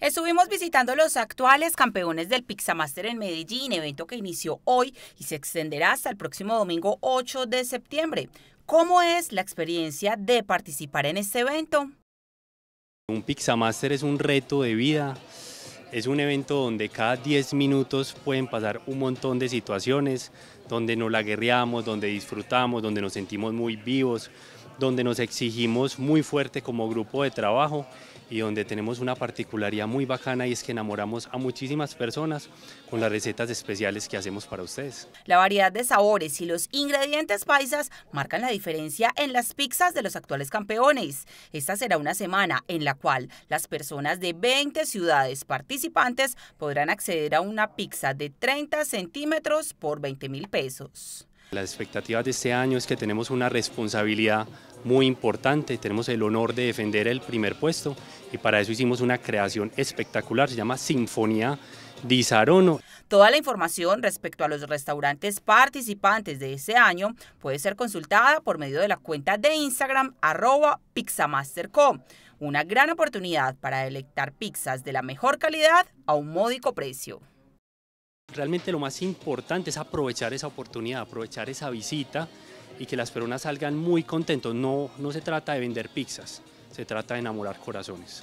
Estuvimos visitando los actuales campeones del Pixamaster en Medellín, evento que inició hoy y se extenderá hasta el próximo domingo 8 de septiembre. ¿Cómo es la experiencia de participar en este evento? Un Pixamaster es un reto de vida. Es un evento donde cada 10 minutos pueden pasar un montón de situaciones, donde nos la guerreamos, donde disfrutamos, donde nos sentimos muy vivos, donde nos exigimos muy fuerte como grupo de trabajo y donde tenemos una particularidad muy bacana y es que enamoramos a muchísimas personas con las recetas especiales que hacemos para ustedes. La variedad de sabores y los ingredientes paisas marcan la diferencia en las pizzas de los actuales campeones. Esta será una semana en la cual las personas de 20 ciudades participantes podrán acceder a una pizza de 30 centímetros por 20 mil pesos. Las La expectativa de este año es que tenemos una responsabilidad muy importante, tenemos el honor de defender el primer puesto y para eso hicimos una creación espectacular, se llama Sinfonía Disarono. Toda la información respecto a los restaurantes participantes de este año puede ser consultada por medio de la cuenta de Instagram arroba Una gran oportunidad para electar pizzas de la mejor calidad a un módico precio. Realmente lo más importante es aprovechar esa oportunidad, aprovechar esa visita y que las personas salgan muy contentos. No, no se trata de vender pizzas, se trata de enamorar corazones.